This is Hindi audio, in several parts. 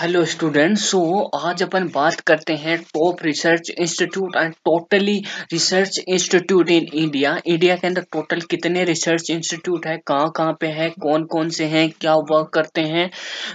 हेलो स्टूडेंट्स सो आज अपन बात करते हैं top research institute and totally research institute in India India के अंदर टोटल कितने रिसर्च इंस्टीट्यूट है कहाँ कहाँ पे है कौन कौन से हैं क्या वर्क करते हैं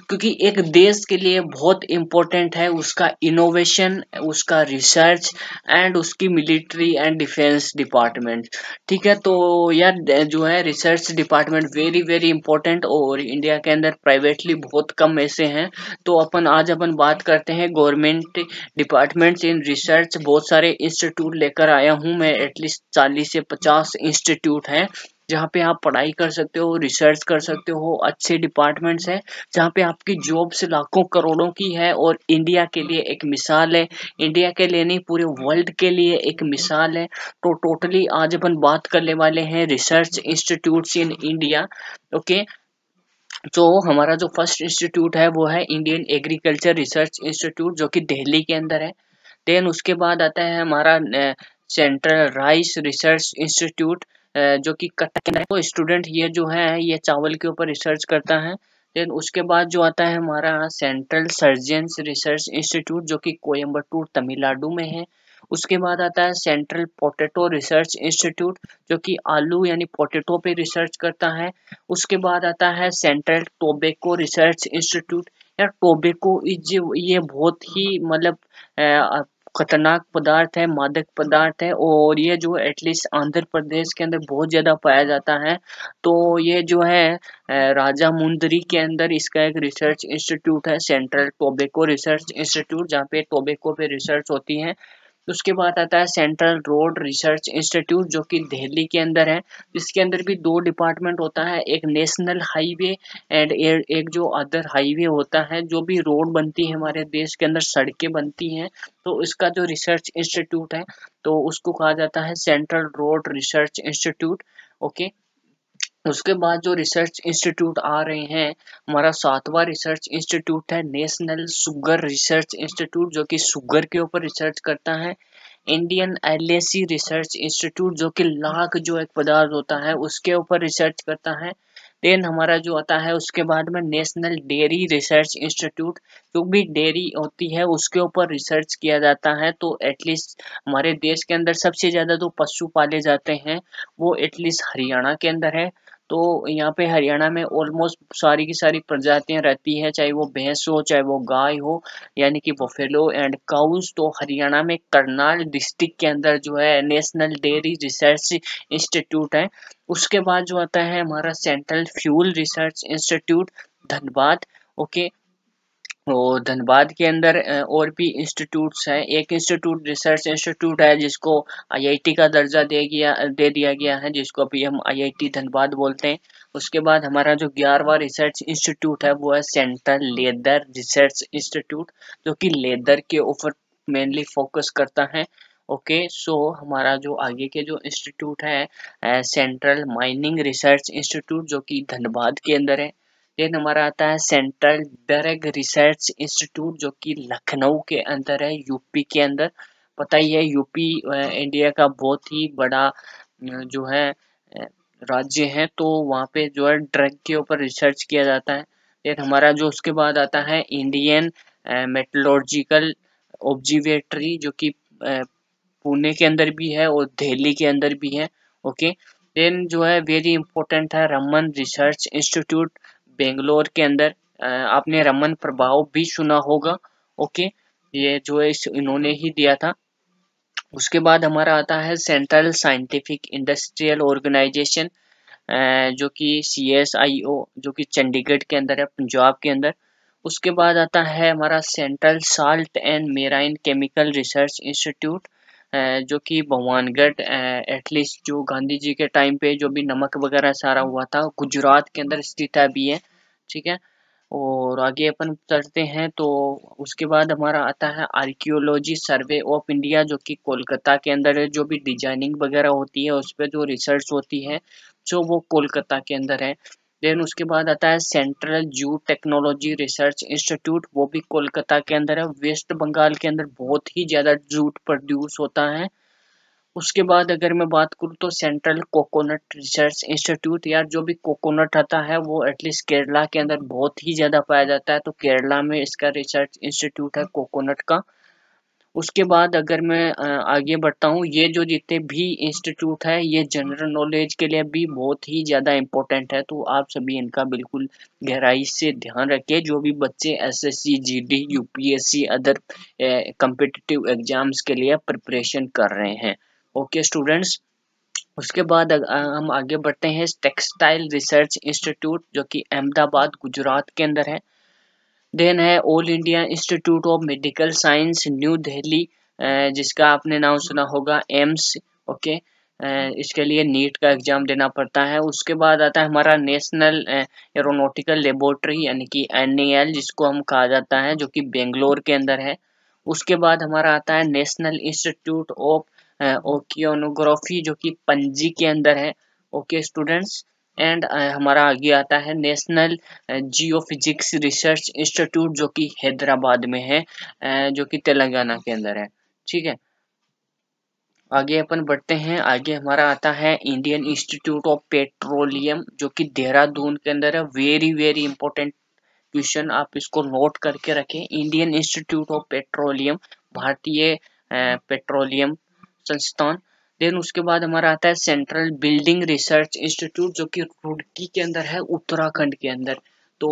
क्योंकि एक देश के लिए बहुत इम्पोर्टेंट है उसका इनोवेशन उसका रिसर्च एंड उसकी मिलिट्री एंड डिफेंस डिपार्टमेंट ठीक है तो यार जो है research department very very important और इंडिया के अंदर प्राइवेटली बहुत कम ऐसे हैं तो अपन आज अपन बात करते हैं गवर्नमेंट डिपार्टमेंट्स इन रिसर्च बहुत सारे इंस्टीट्यूट लेकर आया हूँ मैं एटलीस्ट चालीस से पचास इंस्टीट्यूट हैं जहाँ पे आप पढ़ाई कर सकते हो रिसर्च कर सकते हो अच्छे डिपार्टमेंट्स हैं जहाँ पे आपकी जॉब से लाखों करोड़ों की है और इंडिया के लिए एक मिसाल है इंडिया के लिए नहीं पूरे वर्ल्ड के लिए एक मिसाल है तो टोटली आज अपन बात करने वाले हैं research institutes in India okay तो हमारा जो फर्स्ट इंस्टीट्यूट है वो है इंडियन एग्रीकल्चर रिसर्च इंस्टीट्यूट जो कि दिल्ली के अंदर है देन उसके बाद आता है हमारा सेंट्रल राइस रिसर्च इंस्टीट्यूट जो कि कटक वो स्टूडेंट ये जो है ये चावल के ऊपर रिसर्च करता है देन उसके बाद जो आता है हमारा सेंट्रल सर्जेंस रिसर्च इंस्टीट्यूट जो कि कोयम्बटूर तमिलनाडु में है उसके बाद आता है सेंट्रल पोटेटो रिसर्च इंस्टीट्यूट जो कि आलू यानी पोटेटो पे रिसर्च करता है उसके बाद आता है सेंट्रल टोबेको रिसर्च इंस्टीट्यूट या टोबेको ये बहुत ही मतलब खतरनाक पदार्थ है मादक पदार्थ है और ये जो एटलीस्ट आंध्र प्रदेश के अंदर बहुत ज़्यादा पाया जाता है तो ये जो है राजा मुंदरी के अंदर इसका एक रिसर्च इंस्टीट्यूट है सेंट्रल टोबेको रिसर्च इंस्टीट्यूट जहाँ पे टोबेको पे रिसर्च होती है उसके बाद आता है सेंट्रल रोड रिसर्च इंस्टीट्यूट जो कि दिल्ली के अंदर है इसके अंदर भी दो डिपार्टमेंट होता है एक नेशनल हाईवे एंड एक जो अदर हाईवे होता है जो भी रोड बनती है हमारे देश के अंदर सड़कें बनती हैं तो इसका जो रिसर्च इंस्टीट्यूट है तो उसको कहा जाता है central road research institute okay उसके बाद जो रिसर्च इंस्टीट्यूट आ रहे हैं हमारा सातवां रिसर्च इंस्टीट्यूट है नेशनल शुगर रिसर्च इंस्टीट्यूट जो कि शुगर के ऊपर रिसर्च करता है इंडियन एल रिसर्च इंस्टीट्यूट जो कि लाख जो एक पदार्थ होता है उसके ऊपर रिसर्च करता है देन हमारा जो आता है उसके बाद में नेशनल डेयरी रिसर्च इंस्टीट्यूट जो भी डेयरी होती है उसके ऊपर रिसर्च किया जाता है तो एटलीस्ट हमारे देश के अंदर सबसे ज़्यादा जो तो पशु पाले जाते हैं वो एटलीस्ट हरियाणा के अंदर है तो यहाँ पे हरियाणा में ऑलमोस्ट सारी की सारी प्रजातियाँ रहती है चाहे वो भैंस हो चाहे वो गाय हो यानी कि बफेलो एंड काउस तो हरियाणा में करनाल डिस्ट्रिक्ट के अंदर जो है नेशनल डेयरी रिसर्च इंस्टीट्यूट है उसके बाद जो आता है हमारा central fuel research institute Dhanbad okay और तो धनबाद के अंदर और भी इंस्टीट्यूट्स हैं एक इंस्टीट्यूट रिसर्च इंस्टीट्यूट है जिसको आईआईटी का दर्जा दे गया दे दिया गया है जिसको अभी हम आईआईटी धनबाद बोलते हैं उसके बाद हमारा जो ग्यारहवा रिसर्च इंस्टीट्यूट है वो है सेंट्रल लेदर रिसर्च इंस्टीट्यूट जो कि लेदर के ऊपर मेनली फोकस करता है ओके okay, सो so, हमारा जो आगे के जो इंस्टीट्यूट है सेंट्रल माइनिंग रिसर्च इंस्टीट्यूट जो कि धनबाद के अंदर है देन हमारा आता है सेंट्रल डरग रिसर्च इंस्टीट्यूट जो कि लखनऊ के अंदर है यूपी के अंदर पता ही है यूपी इंडिया का बहुत ही बड़ा जो है राज्य है तो वहाँ पे जो है ड्रग के ऊपर रिसर्च किया जाता है देन हमारा जो उसके बाद आता है इंडियन मेटोलॉजिकल ऑब्जिवेटरी जो कि पुणे के अंदर भी है और दिल्ली के अंदर भी है ओके देन जो है वेरी इंपॉर्टेंट है रमन रिसर्च इंस्टीट्यूट बेंगलोर के अंदर आपने रमन प्रभाव भी सुना होगा ओके ये जो है इन्होंने ही दिया था उसके बाद हमारा आता है सेंट्रल साइंटिफिक इंडस्ट्रियल ऑर्गेनाइजेशन जो कि सी एस आई ओ जो कि चंडीगढ़ के अंदर है पंजाब के अंदर उसके बाद आता है हमारा central salt and marine chemical research institute जो कि भवानगढ़ एटलीस्ट जो गांधी जी के टाइम पे जो भी नमक वगैरह सारा हुआ था गुजरात के अंदर स्थित है भी है ठीक है और आगे अपन चलते हैं तो उसके बाद हमारा आता है आर्कियोलॉजी सर्वे ऑफ इंडिया जो कि कोलकाता के अंदर है जो भी डिजाइनिंग वगैरह होती है उस पर जो रिसर्च होती है जो वो कोलकाता के अंदर है देन उसके बाद आता है सेंट्रल जू टेक्नोलॉजी रिसर्च इंस्टीट्यूट वो भी कोलकाता के अंदर है वेस्ट बंगाल के अंदर बहुत ही ज़्यादा जूट प्रोड्यूस होता है उसके बाद अगर मैं बात करूँ तो सेंट्रल कोकोनट रिसर्च इंस्टीट्यूट यार जो भी कोकोनट आता है वो एटलीस्ट केरला के अंदर बहुत ही ज़्यादा पाया जाता है तो केरला में इसका रिसर्च इंस्टीट्यूट है कोकोनट का उसके बाद अगर मैं आगे बढ़ता हूँ ये जो जितने भी इंस्टीट्यूट है ये जनरल नॉलेज के लिए भी बहुत ही ज़्यादा इम्पोर्टेंट है तो आप सभी इनका बिल्कुल गहराई से ध्यान रखें जो भी बच्चे SSC, GD, UPSC other competitive exams के लिए प्रिपरेशन कर रहे हैं ओके स्टूडेंट्स उसके बाद हम आगे बढ़ते हैं टेक्सटाइल रिसर्च इंस्टीट्यूट जो कि अहमदाबाद गुजरात के अंदर है देन है all India institute of medical science new Delhi जिसका आपने नाम सुना होगा एम्स ओके इसके लिए नीट का एग्जाम देना पड़ता है उसके बाद आता है हमारा नेशनल एरोनोटिकल लेबोरेटरी यानी कि एन जिसको हम कहा जाता है जो कि बेंगलोर के अंदर है उसके बाद हमारा आता है नेशनल इंस्टीट्यूट ऑफ ओकियोनोग्राफी जो कि पंजी के अंदर है ओके स्टूडेंट्स एंड हमारा आगे आता है नेशनल जियोफिजिक्स रिसर्च इंस्टीट्यूट जो कि हैदराबाद में है जो कि तेलंगाना के अंदर है ठीक है आगे अपन बढ़ते हैं आगे हमारा आता है इंडियन इंस्टीट्यूट ऑफ पेट्रोलियम जो कि देहरादून के अंदर है वेरी वेरी इंपॉर्टेंट क्वेश्चन आप इसको नोट करके रखें इंडियन इंस्टीट्यूट ऑफ पेट्रोलियम भारतीय पेट्रोलियम संस्थान देन उसके बाद हमारा आता है सेंट्रल बिल्डिंग रिसर्च इंस्टीट्यूट जो कि रुड़की के अंदर है उत्तराखंड के अंदर तो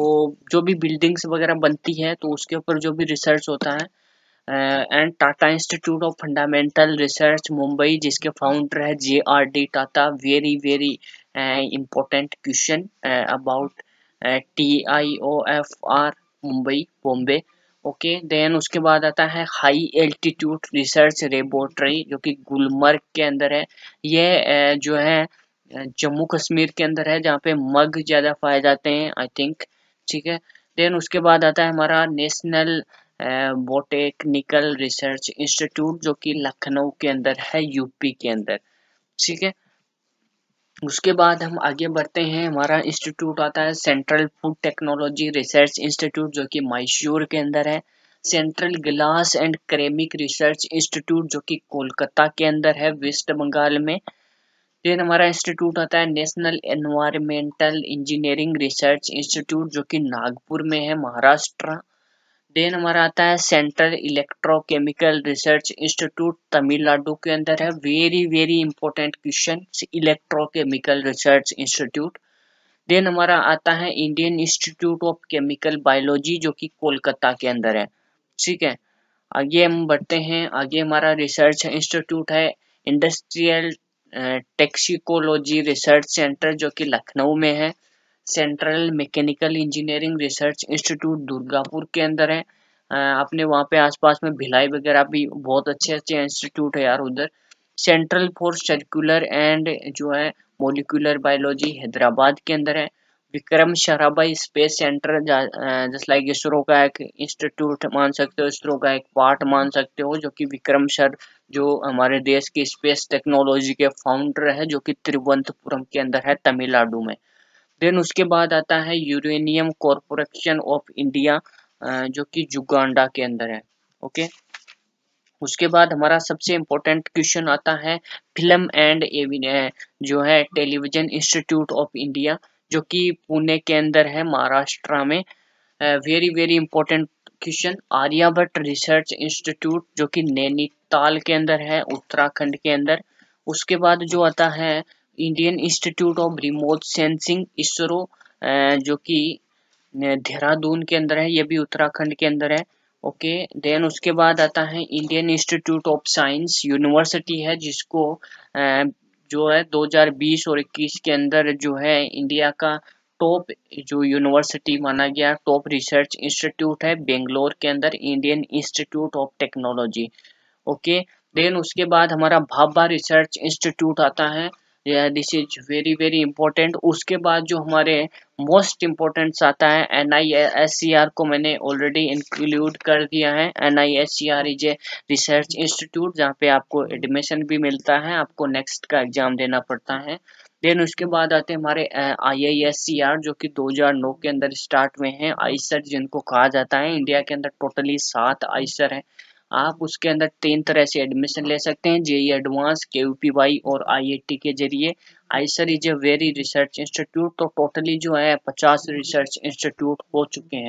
जो भी बिल्डिंग्स वगैरह बनती है तो उसके ऊपर जो भी रिसर्च होता है and Tata institute of fundamental research Mumbai जिसके फाउंडर है J R D Tata very very important question about T I O F R Mumbai Bombay okay then उसके बाद आता है हाई एल्टीट्यूड रिसर्च लेबोरेटरी जो कि गुलमर्ग के अंदर है ये जो है जम्मू कश्मीर के अंदर है जहाँ पे मग ज़्यादा पाए जाते हैं आई थिंक ठीक है देन उसके बाद आता है हमारा नेशनल बोटेक्निकल रिसर्च इंस्टीट्यूट जो कि लखनऊ के अंदर है यूपी के अंदर ठीक है उसके बाद हम आगे बढ़ते हैं हमारा इंस्टीट्यूट आता है central food technology research institute जो कि मैसूर के अंदर है central glass and ceramic research institute जो कि कोलकाता के अंदर है वेस्ट बंगाल में फिर हमारा इंस्टीट्यूट आता है national environmental engineering research institute जो कि नागपुर में है महाराष्ट्र देन हमारा आता है central electrochemical research institute Tamil Nadu के अंदर है very very important question electrochemical research institute then हमारा आता है Indian institute of chemical biology जो कि कोलकाता के अंदर है ठीक है आगे हम बढ़ते हैं आगे हमारा रिसर्च इंस्टीट्यूट है इंडस्ट्रियल टेक्सिकोलॉजी रिसर्च सेंटर जो कि लखनऊ में है central mechanical engineering research institute Durgapur के अंदर है अपने वहाँ पे आसपास में भिलाई वगैरह भी बहुत अच्छे अच्छे इंस्टीट्यूट है यार उधर सेंट्रल फॉर सर्कुलर एंड जो है मोलिकुलर बायोलॉजी हैदराबाद के अंदर है Vikram Sarabhai space centre just like ISRO का एक इंस्टीट्यूट मान सकते हो इसरो का एक पार्ट मान सकते हो जो कि विक्रम सर जो हमारे देश की स्पेस टेक्नोलॉजी के फाउंडर है जो कि तिरुवंतपुरम के अंदर है तमिलनाडु में देन उसके बाद आता है यूरेनियम कॉरपोरेशन ऑफ इंडिया जो कि जुगांडा के अंदर है ओके उसके बाद हमारा सबसे इम्पोर्टेंट क्वेश्चन आता है फिल्म एंड जो है टेलीविजन इंस्टीट्यूट ऑफ इंडिया जो कि पुणे के अंदर है महाराष्ट्र में very very important question Aryabhatta research institute जो कि नैनीताल के अंदर है उत्तराखंड के अंदर उसके बाद जो आता है Indian institute of remote sensing ISRO जो कि eh, देहरादून के अंदर है ये भी उत्तराखंड के अंदर है ओके देन उसके बाद आता है Indian institute of science university है जिसको eh, जो है 2020 और 21 के अंदर जो है इंडिया का टॉप जो यूनिवर्सिटी माना गया टॉप रिसर्च इंस्टीट्यूट है बेंगलोर के अंदर Indian institute of technology okay then उसके बाद हमारा भाभा रिसर्च इंस्टीट्यूट आता है this is very very important उसके बाद जो हमारे मोस्ट इम्पोर्टेंट्स आता है N I S C R को मैंने ऑलरेडी इंक्लूड कर दिया है N I S C R is a research institute जहाँ पे आपको एडमिशन भी मिलता है आपको नेक्स्ट का एग्जाम देना पड़ता है देन उसके बाद आते हैं हमारे आई आई एस सी आर जो कि 2009 के अंदर स्टार्ट हुए हैं आईसर e जिनको कहा जाता है इंडिया के अंदर टोटली सात आईसर e हैं आप उसके अंदर तीन तरह से एडमिशन ले सकते हैं जेई एडवांस के वाई और टी e के जरिए IISER is a very research institute तो टोटली जो है पचास रिसर्च इंस्टीट्यूट हो चुके हैं